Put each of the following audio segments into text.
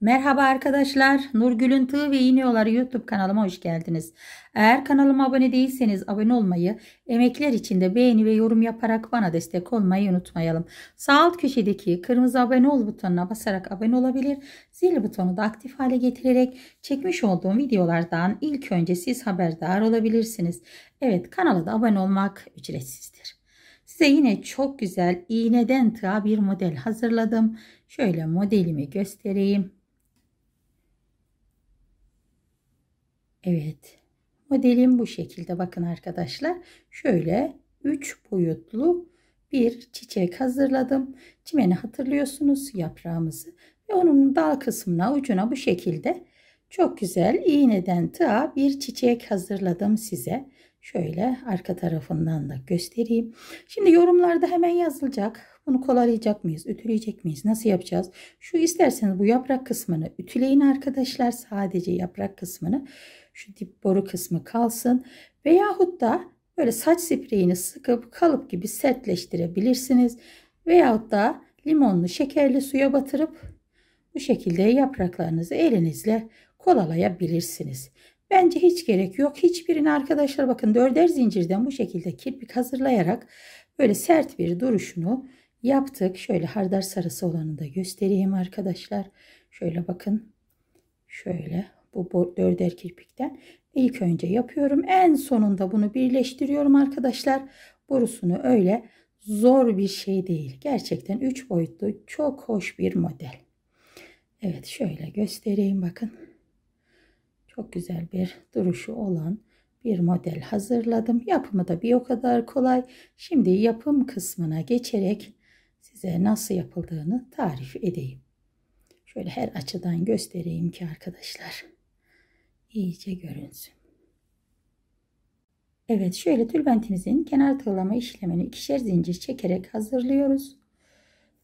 Merhaba arkadaşlar. Nurgül'ün Tığ ve İğne Yolları YouTube kanalıma hoş geldiniz. Eğer kanalıma abone değilseniz abone olmayı, emekler için de beğeni ve yorum yaparak bana destek olmayı unutmayalım. Sağ alt köşedeki kırmızı abone ol butonuna basarak abone olabilir, zil butonu da aktif hale getirerek çekmiş olduğum videolardan ilk önce siz haberdar olabilirsiniz. Evet kanala da abone olmak ücretsizdir. Size yine çok güzel iğneden tığa bir model hazırladım. Şöyle modelimi göstereyim. Evet. Modelim bu şekilde. Bakın arkadaşlar. Şöyle 3 boyutlu bir çiçek hazırladım. Çimeni hatırlıyorsunuz yaprağımızı. Ve onun dal kısmına ucuna bu şekilde çok güzel iğneden tığa bir çiçek hazırladım size. Şöyle arka tarafından da göstereyim. Şimdi yorumlarda hemen yazılacak. Bunu kolaylayacak mıyız? Ütüleyecek miyiz? Nasıl yapacağız? Şu isterseniz bu yaprak kısmını ütüleyin arkadaşlar. Sadece yaprak kısmını şu dip boru kısmı kalsın. Veyahut da böyle saç spreyini sıkıp kalıp gibi sertleştirebilirsiniz. Veyahut da limonlu şekerli suya batırıp bu şekilde yapraklarınızı elinizle kolalayabilirsiniz. Bence hiç gerek yok. Hiçbirini arkadaşlar bakın dörder zincirden bu şekilde kirpik hazırlayarak böyle sert bir duruşunu yaptık. Şöyle hardar sarısı olanı da göstereyim arkadaşlar. Şöyle bakın. Şöyle bu dörder kirpikten ilk önce yapıyorum. En sonunda bunu birleştiriyorum arkadaşlar. Burusunu öyle zor bir şey değil. Gerçekten 3 boyutlu çok hoş bir model. Evet şöyle göstereyim bakın. Çok güzel bir duruşu olan bir model hazırladım. Yapımı da bir o kadar kolay. Şimdi yapım kısmına geçerek size nasıl yapıldığını tarif edeyim. Şöyle her açıdan göstereyim ki arkadaşlar iyice görünsün. Evet şöyle tülbentimizin kenar tığlama işlemini ikişer zincir çekerek hazırlıyoruz.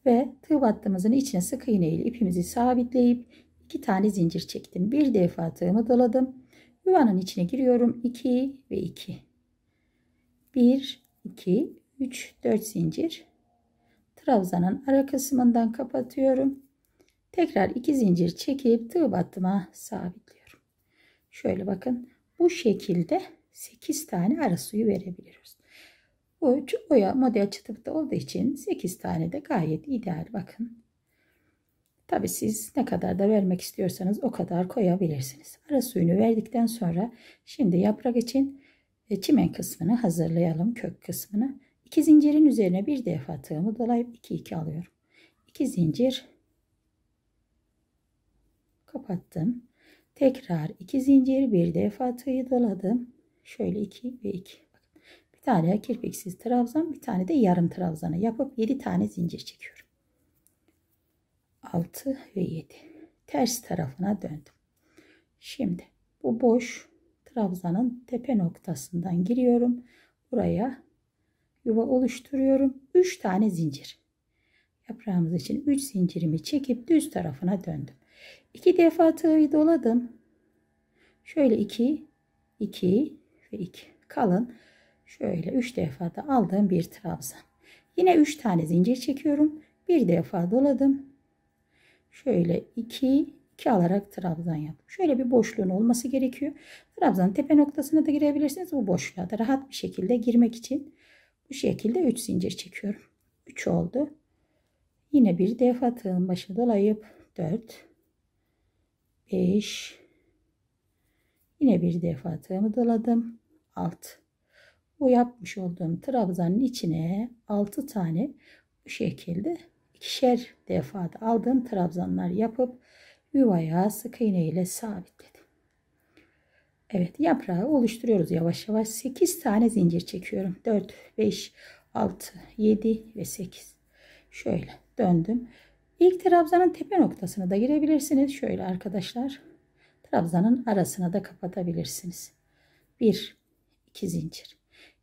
Ve tığ battığımızın içine sık iğne ile ipimizi sabitleyip iki tane zincir çektim. Bir defa tığımı doladım. Yuvanın içine giriyorum. 2 ve 2. 1, 2, 3, 4 zincir. Trabzanın ara kısmından kapatıyorum. Tekrar 2 zincir çekip tığ battıma sabitliyorum. Şöyle bakın bu şekilde 8 tane ara suyu verebiliriz. Bu çok oya model çıtıkta olduğu için 8 tane de gayet ideal bakın. Tabi siz ne kadar da vermek istiyorsanız o kadar koyabilirsiniz. Ara suyunu verdikten sonra şimdi yaprak için e, çimen kısmını hazırlayalım kök kısmını. İki zincirin üzerine bir defa tığımı dolayıp 2 2 alıyorum. 2 zincir kapattım. Tekrar iki zincir bir defa tığı doladım. Şöyle iki ve iki. Bir tane kirpiksiz trabzan bir tane de yarım trabzana yapıp yedi tane zincir çekiyorum. Altı ve yedi. Ters tarafına döndüm. Şimdi bu boş trabzanın tepe noktasından giriyorum. Buraya yuva oluşturuyorum. Üç tane zincir. Yaprağımız için üç zincirimi çekip düz tarafına döndüm. İki defa tığı doladım. Şöyle iki, iki ve iki. Kalın. Şöyle üç defa da aldığım bir trabzan. Yine üç tane zincir çekiyorum. Bir defa doladım. Şöyle iki, iki alarak trabzan yaptım. Şöyle bir boşluğun olması gerekiyor. Trabzan tepe noktasına da girebilirsiniz. Bu boşluğa da rahat bir şekilde girmek için bu şekilde üç zincir çekiyorum. üç oldu. Yine bir defa tığın başına dolayıp dört. 5 yine bir defa tığımı doladım alt bu yapmış olduğum trabzanın içine 6 tane bu şekilde ikişer defada aldığım trabzanlar yapıp yuvaya sık iğne ile sabitledim. Evet yaprağı oluşturuyoruz yavaş yavaş 8 tane zincir çekiyorum 4 5 6 7 ve 8 şöyle döndüm İlk trabzanın tepe noktasına da girebilirsiniz. Şöyle arkadaşlar. Trabzanın arasına da kapatabilirsiniz. 1 2 zincir.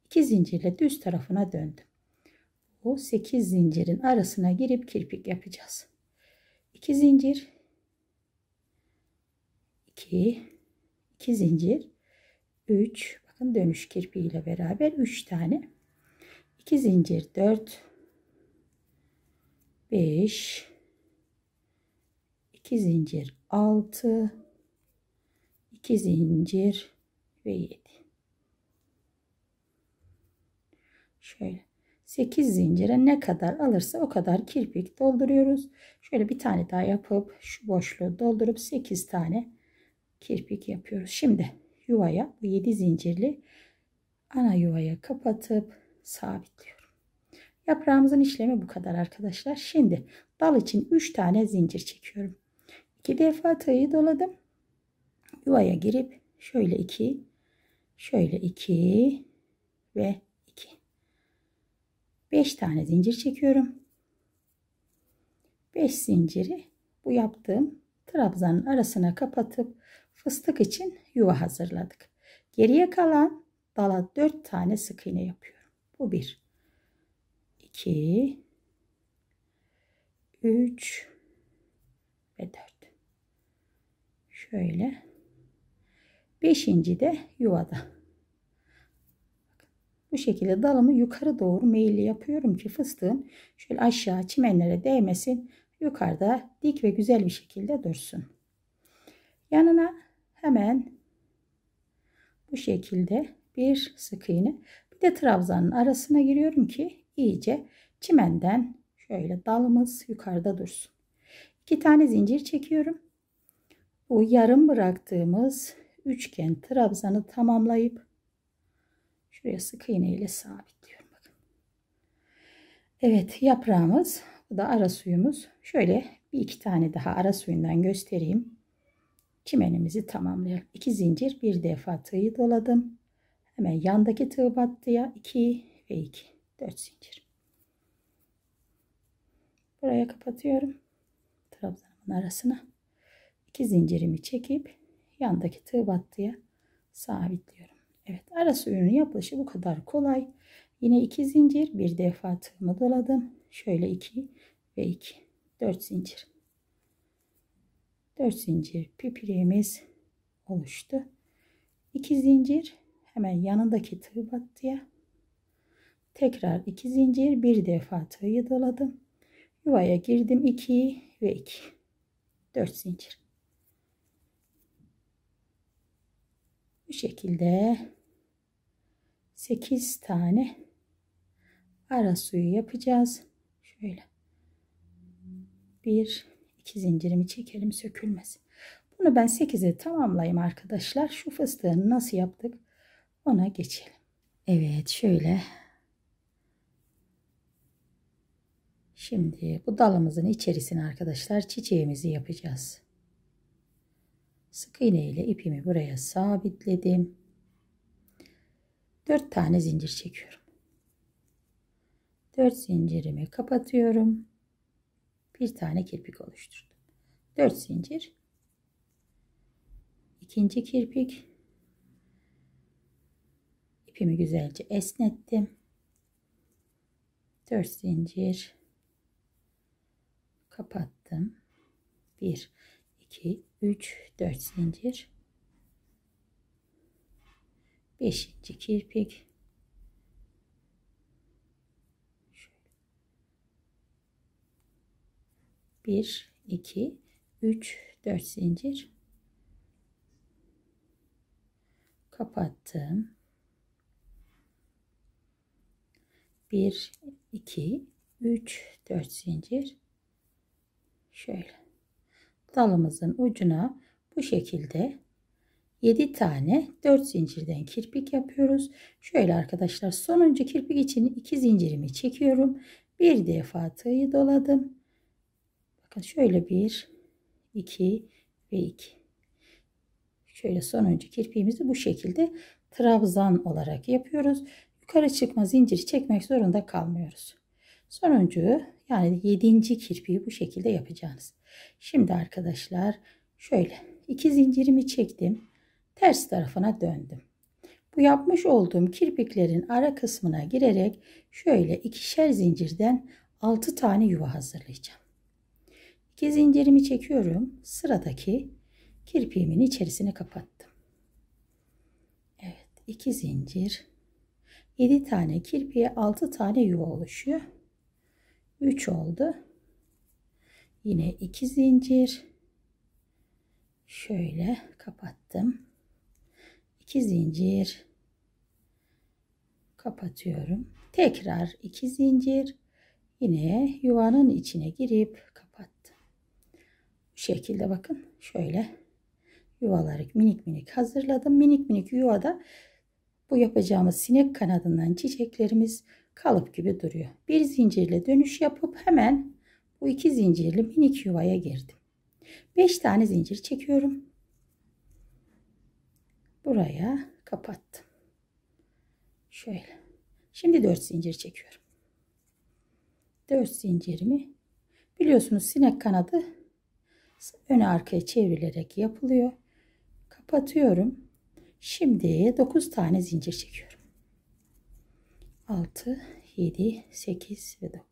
2 zincirle düz tarafına döndüm. Bu 8 zincirin arasına girip kirpik yapacağız. 2 zincir 2 2 zincir 3 bakın dönüş kirpiği ile beraber 3 tane 2 zincir 4 5 2 zincir 6 2 zincir ve 7 şöyle 8 zincire ne kadar alırsa o kadar kirpik dolduruyoruz şöyle bir tane daha yapıp şu boşluğu doldurup 8 tane kirpik yapıyoruz şimdi yuvaya 7 zincirli ana yuvaya kapatıp sabitliyorum yaprağımızın işlemi bu kadar arkadaşlar şimdi dal için 3 tane zincir çekiyorum İki defa tayı doladım. Yuvaya girip şöyle iki, şöyle iki ve iki. Beş tane zincir çekiyorum. Beş zinciri bu yaptığım trabzanın arasına kapatıp fıstık için yuva hazırladık. Geriye kalan dala dört tane sık iğne yapıyorum. Bu bir, iki, üç ve dört. Şöyle. Beşinci de yuvada. Bu şekilde dalımı yukarı doğru meyilli yapıyorum ki fıstığın şöyle aşağı çimenlere değmesin. Yukarıda dik ve güzel bir şekilde dursun. Yanına hemen bu şekilde bir sık iğne bir de trabzanın arasına giriyorum ki iyice çimenden şöyle dalımız yukarıda dursun. İki tane zincir çekiyorum. Bu yarım bıraktığımız üçgen trabzanı tamamlayıp şuraya sık iğne ile sabitliyorum. Bakın. Evet yaprağımız bu da ara suyumuz. Şöyle bir iki tane daha ara suyundan göstereyim. Çimenimizi tamamlayalım. İki zincir bir defa tığı doladım. Hemen yandaki tığ battıya 2 ve 2 4 zincir. Buraya kapatıyorum. Trabzanın arasına iki zincirimi çekip yandaki tığ battıya sabitliyorum. Evet arası ürünün yapılışı bu kadar kolay. Yine iki zincir bir defa tığımı doladım. Şöyle iki ve iki. Dört zincir. Dört zincir pipireğimiz oluştu. İki zincir hemen yanındaki tığ battıya tekrar iki zincir bir defa tığı doladım. Yuvaya girdim iki ve iki, dört zincir. bu şekilde 8 tane ara suyu yapacağız. Şöyle bir iki zincirimi çekelim sökülmesin. Bunu ben 8'e tamamlayayım arkadaşlar. Şu fıstığını nasıl yaptık ona geçelim. Evet şöyle. Şimdi bu dalımızın içerisine arkadaşlar çiçeğimizi yapacağız. Sık iğne ile ipimi buraya sabitledim. 4 tane zincir çekiyorum. 4 zincirimi kapatıyorum. Bir tane kirpik oluşturdum. 4 zincir. İkinci kirpik. İpimi güzelce esnettim. 4 zincir kapattım. 1 2 3 4 zincir 5. kirpik bir iki üç dört zincir kapattım bir iki üç dört zincir şöyle dalımızın ucuna bu şekilde 7 tane 4 zincirden kirpik yapıyoruz. Şöyle arkadaşlar sonuncu kirpik için 2 zincirimi çekiyorum. Bir defa tığı doladım. Bakın şöyle 1, 2 ve 2. Şöyle sonuncu kirpiğimizi bu şekilde trabzan olarak yapıyoruz. Yukarı çıkma zinciri çekmek zorunda kalmıyoruz. Sonuncu. Yani 7. kirpiyi bu şekilde yapacağız. Şimdi arkadaşlar şöyle iki zincirimi çektim. Ters tarafına döndüm. Bu yapmış olduğum kirpiklerin ara kısmına girerek şöyle ikişer zincirden 6 tane yuva hazırlayacağım. İki zincirimi çekiyorum. Sıradaki kirpiğimin içerisini kapattım. Evet iki zincir. 7 tane kirpiğe 6 tane yuva oluşuyor. 3 oldu. Yine 2 zincir. Şöyle kapattım. 2 zincir. Kapatıyorum. Tekrar 2 zincir. Yine yuvanın içine girip kapattım. Bu şekilde bakın. Şöyle yuvaları minik minik hazırladım. Minik minik yuvada bu yapacağımız sinek kanadından çiçeklerimiz kalıp gibi duruyor. Bir zincirle dönüş yapıp hemen bu iki zincirli minik yuvaya girdim. 5 tane zincir çekiyorum. Buraya kapattım. Şöyle. Şimdi 4 zincir çekiyorum. 4 zincirimi biliyorsunuz sinek kanadı öne arkaya çevrilerek yapılıyor. Kapatıyorum. Şimdi 9 tane zincir çekiyorum. 6, 7, 8 ve 9.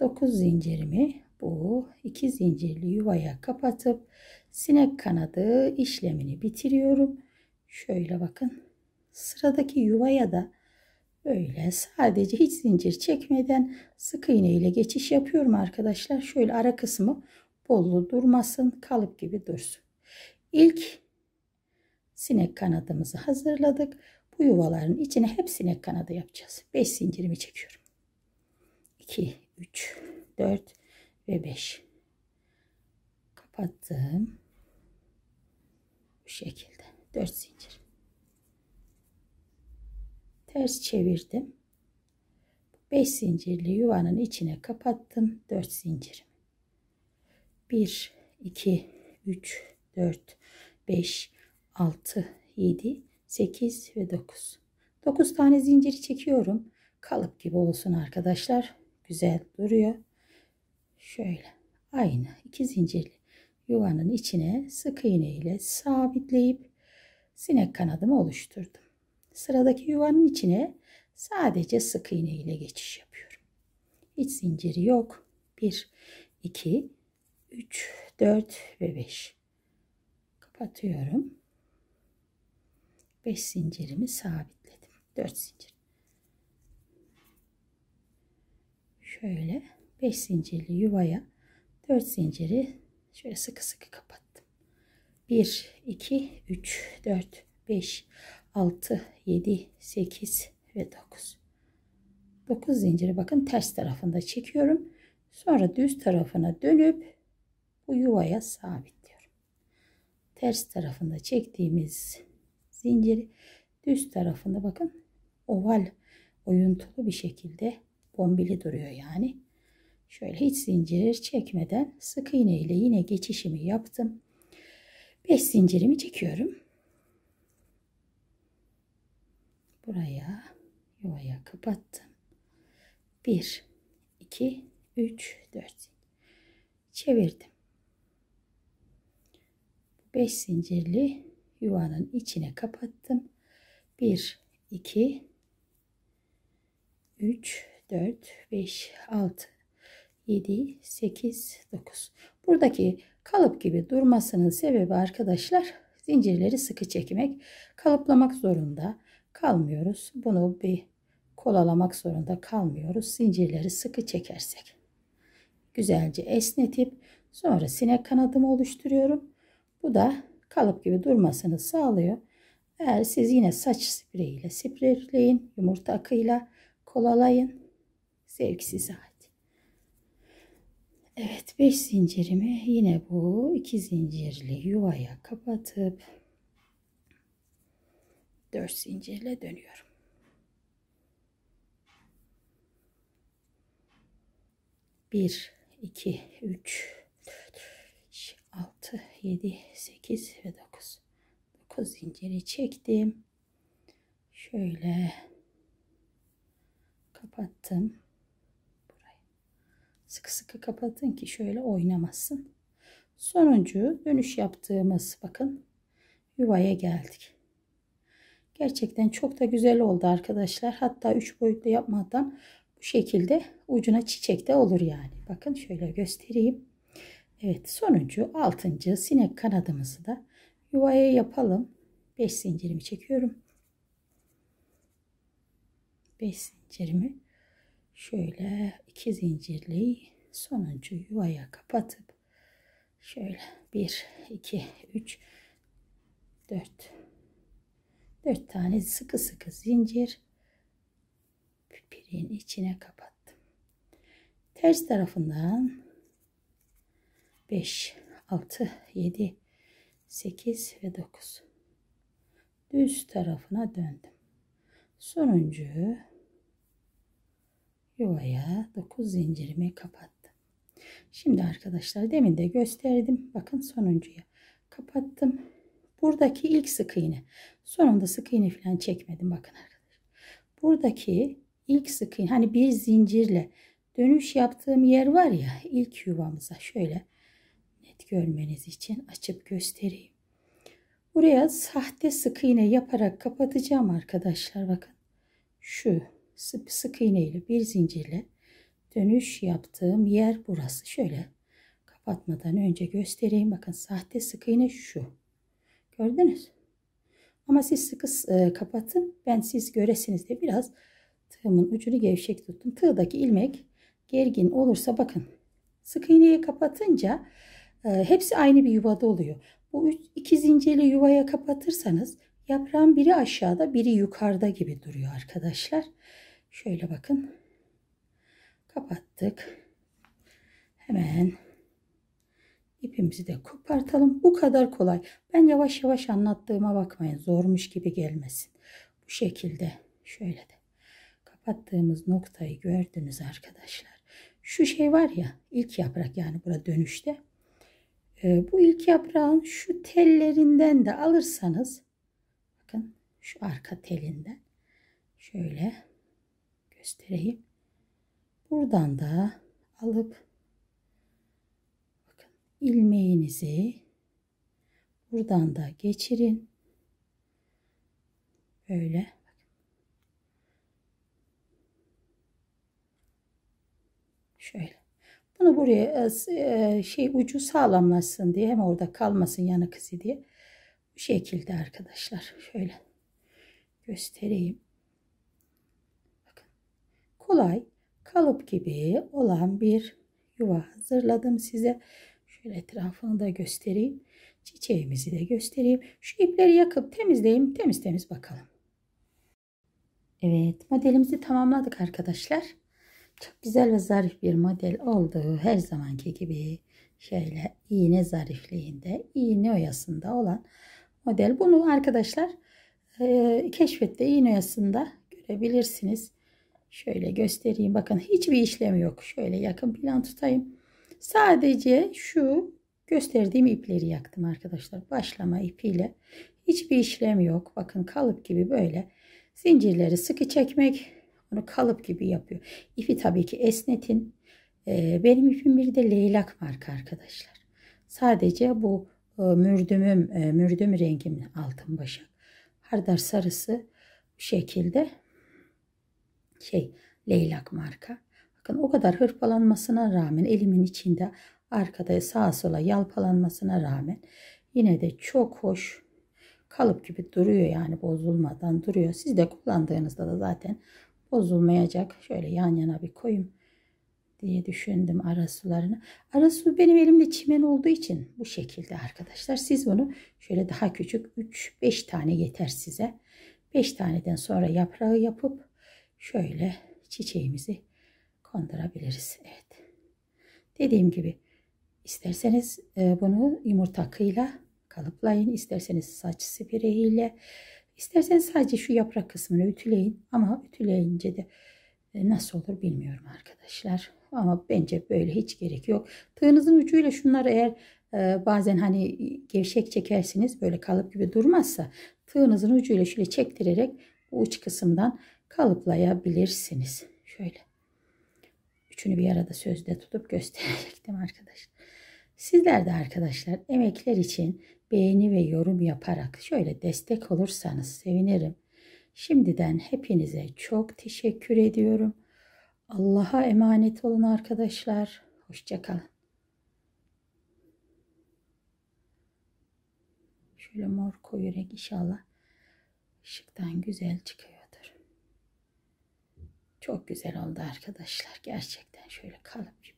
9 zincirimi bu iki zincirli yuvaya kapatıp sinek kanadı işlemini bitiriyorum. Şöyle bakın. Sıradaki yuvaya da böyle sadece hiç zincir çekmeden sık iğne ile geçiş yapıyorum arkadaşlar. Şöyle ara kısmı bollu durmasın, kalıp gibi dursun. İlk sinek kanadımızı hazırladık. Bu yuvaların içine hep sinek kanadı yapacağız. 5 zincirimi çekiyorum. 2, 3, 4 ve 5. Kapattım. Bu şekilde. 4 zincir. Ters çevirdim. 5 zincirli yuvanın içine kapattım. 4 zincir. 1, 2, 3, 4, 5, 6, 7, 8 ve 9. 9 tane zinciri çekiyorum. Kalıp gibi olsun arkadaşlar. Güzel duruyor. Şöyle aynı 2 zincirli yuvanın içine sık iğne ile sabitleyip sinek kanadımı oluşturdum. Sıradaki yuvanın içine sadece sık iğne ile geçiş yapıyorum. Hiç zinciri yok. 1, 2, 3, 4 ve 5. Kapatıyorum. 5 zincirimi sabitledim. 4 zincir. Şöyle 5 zincirli yuvaya 4 zinciri şöyle sıkı sıkı kapattım. 1 2 3 4 5 6 7 8 ve 9. 9 zinciri bakın ters tarafında çekiyorum. Sonra düz tarafına dönüp bu yuvaya sabitliyorum. Ters tarafında çektiğimiz zinciri düz tarafında bakın oval oyuntulu bir şekilde bombili duruyor yani. Şöyle hiç zincir çekmeden sık iğne ile yine geçişimi yaptım. 5 zincirimi çekiyorum. Buraya yuvaya kapattım. 1 2 3 4 çevirdim. 5 zincirli yuvanın içine kapattım. 1, 2, 3, 4, 5, 6, 7, 8, 9. Buradaki kalıp gibi durmasının sebebi arkadaşlar zincirleri sıkı çekmek. Kalıplamak zorunda kalmıyoruz. Bunu bir kolalamak zorunda kalmıyoruz. Zincirleri sıkı çekersek. Güzelce esnetip sonra sinek kanadımı oluşturuyorum. Bu da kalıp gibi durmasını sağlıyor. Eğer siz yine saç spreyiyle spreyleyin, yumurta akıyla kolalayın. Zevk size ait. Evet 5 zincirimi yine bu iki zincirli yuvaya kapatıp 4 zincirle dönüyorum. Bir, iki, üç, dört, 6, 7, 8 ve 9. 9 zinciri çektim. Şöyle kapattım. Burayı. Sıkı sıkı kapatın ki şöyle oynamasın. Sonuncu dönüş yaptığımız bakın yuvaya geldik. Gerçekten çok da güzel oldu arkadaşlar. Hatta üç boyutlu yapmadan bu şekilde ucuna çiçek de olur yani. Bakın şöyle göstereyim. Evet sonuncu altıncı sinek kanadımızı da yuvaya yapalım. 5 zincirimi çekiyorum. 5 zincirimi şöyle 2 zincirli sonuncu yuvaya kapatıp şöyle 1 2 3 4 4 tane sıkı sıkı zincir pipirin içine kapattım. Ters tarafından 5, 6, 7, 8 ve 9. Düz tarafına döndüm. Sonuncuyu yuvaya 9 zincirimi kapattım. Şimdi arkadaşlar demin de gösterdim. Bakın sonuncuya kapattım. Buradaki ilk sık iğne. Sonunda sık iğne falan çekmedim bakın arkadaşlar. Buradaki ilk sık iğne hani bir zincirle dönüş yaptığım yer var ya ilk yuvamıza şöyle net görmeniz için açıp göstereyim. Buraya sahte sık iğne yaparak kapatacağım arkadaşlar. Bakın şu sık iğne ile bir zincirle dönüş yaptığım yer burası. Şöyle kapatmadan önce göstereyim. Bakın sahte sık iğne şu. Gördünüz. Ama siz sıkı e, kapatın. Ben siz göresiniz de biraz tığımın ucunu gevşek tuttum. Tığdaki ilmek gergin olursa bakın sık iğneyi kapatınca ee, hepsi aynı bir yuvada oluyor. Bu iki zincirli yuvaya kapatırsanız yaprağın biri aşağıda biri yukarıda gibi duruyor arkadaşlar. Şöyle bakın. Kapattık. Hemen ipimizi de kopartalım. Bu kadar kolay. Ben yavaş yavaş anlattığıma bakmayın. Zormuş gibi gelmesin. Bu şekilde şöyle de kapattığımız noktayı gördünüz arkadaşlar. Şu şey var ya ilk yaprak yani burada dönüşte ee, bu ilk yaprağın şu tellerinden de alırsanız bakın şu arka telinden şöyle göstereyim. Buradan da alıp bakın ilmeğinizi buradan da geçirin. Böyle şöyle bunu buraya e, e, şey ucu sağlamlaşsın diye hem orada kalmasın yanı kızı diye. Bu şekilde arkadaşlar. Şöyle göstereyim. Bakın. Kolay kalıp gibi olan bir yuva hazırladım size. Şöyle etrafını da göstereyim. Çiçeğimizi de göstereyim. Şu ipleri yakıp temizleyeyim. Temiz temiz bakalım. Evet modelimizi tamamladık arkadaşlar. Çok güzel ve zarif bir model olduğu her zamanki gibi şöyle iğne zarifliğinde, iğne oyasında olan model. Bunu arkadaşlar e, keşfette iğne oyasında görebilirsiniz. Şöyle göstereyim. Bakın hiçbir işlem yok. Şöyle yakın plan tutayım. Sadece şu gösterdiğim ipleri yaktım arkadaşlar. Başlama ipiyle. Hiçbir işlem yok. Bakın kalıp gibi böyle zincirleri sıkı çekmek bunu kalıp gibi yapıyor. İpi tabii ki esnetin. Ee, benim ipim bir de leylak marka arkadaşlar. Sadece bu e, mürdümüm, e, mürdüm rengim altın başak. Hardar sarısı bu şekilde şey leylak marka. Bakın o kadar hırpalanmasına rağmen elimin içinde arkada sağa sola yalpalanmasına rağmen yine de çok hoş kalıp gibi duruyor yani bozulmadan duruyor. Siz de kullandığınızda da zaten bozulmayacak. Şöyle yan yana bir koyayım diye düşündüm ara sularını. Ara su benim elimde çimen olduğu için bu şekilde arkadaşlar. Siz bunu şöyle daha küçük 3-5 tane yeter size. 5 taneden sonra yaprağı yapıp şöyle çiçeğimizi kondurabiliriz. Evet. Dediğim gibi isterseniz e, bunu yumurta kıyla kalıplayın. isterseniz saç spreyiyle İsterseniz sadece şu yaprak kısmını ütüleyin ama ütüleyince de e, nasıl olur bilmiyorum arkadaşlar. Ama bence böyle hiç gerek yok. Tığınızın ucuyla şunları eğer e, bazen hani gevşek çekersiniz böyle kalıp gibi durmazsa tığınızın ucuyla şöyle çektirerek bu uç kısımdan kalıplayabilirsiniz. Şöyle. Üçünü bir arada sözde tutup gösterecektim arkadaşlar. Sizler de arkadaşlar emekler için beğeni ve yorum yaparak şöyle destek olursanız sevinirim. Şimdiden hepinize çok teşekkür ediyorum. Allah'a emanet olun arkadaşlar. Hoşçakalın. Şöyle mor koyu renk inşallah ışıktan güzel çıkıyordur. Çok güzel oldu arkadaşlar. Gerçekten şöyle kalıp